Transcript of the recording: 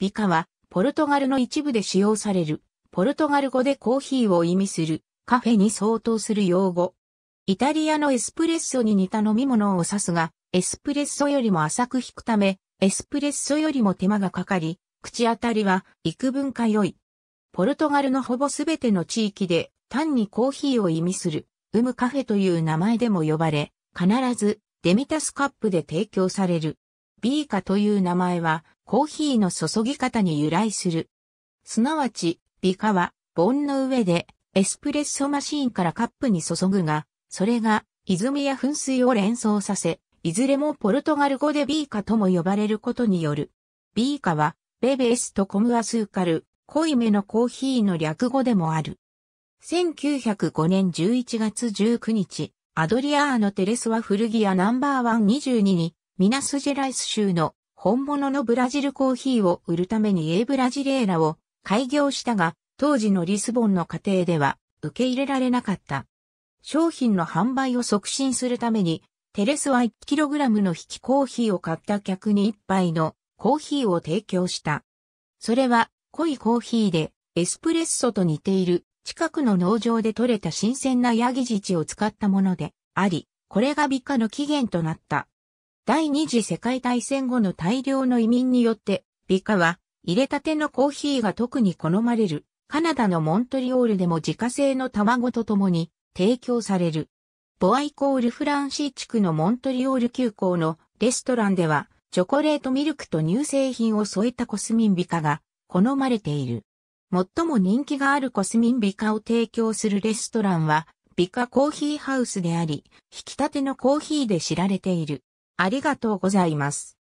ビカは、ポルトガルの一部で使用される、ポルトガル語でコーヒーを意味する、カフェに相当する用語。イタリアのエスプレッソに似た飲み物を指すが、エスプレッソよりも浅く引くため、エスプレッソよりも手間がかかり、口当たりは幾分か良い。ポルトガルのほぼすべての地域で、単にコーヒーを意味する、ウムカフェという名前でも呼ばれ、必ずデミタスカップで提供される。ビーカという名前は、コーヒーの注ぎ方に由来する。すなわち、ビカは、盆の上で、エスプレッソマシーンからカップに注ぐが、それが、泉や噴水を連想させ、いずれもポルトガル語でビーカとも呼ばれることによる。ビーカは、ベベエスとコムアスーカル、濃いめのコーヒーの略語でもある。1905年11月19日、アドリアーノ・テレスはルギアナンバーワン22にミナスジェライス州の本物のブラジルコーヒーを売るために A ブラジレーラを開業したが、当時のリスボンの家庭では受け入れられなかった。商品の販売を促進するために、テレスは 1kg の引きコーヒーを買った客に1杯のコーヒーを提供した。それは濃いコーヒーでエスプレッソと似ている近くの農場で採れた新鮮なヤギ乳を使ったものであり、これが美化の起源となった。第二次世界大戦後の大量の移民によって、美化は、入れたてのコーヒーが特に好まれる、カナダのモントリオールでも自家製の卵と共に提供される。ボアイコールフランシー地区のモントリオール急行のレストランでは、チョコレートミルクと乳製品を添えたコスミンビカが好まれている。最も人気があるコスミンビカを提供するレストランは、ビカコーヒーハウスであり、引き立てのコーヒーで知られている。ありがとうございます。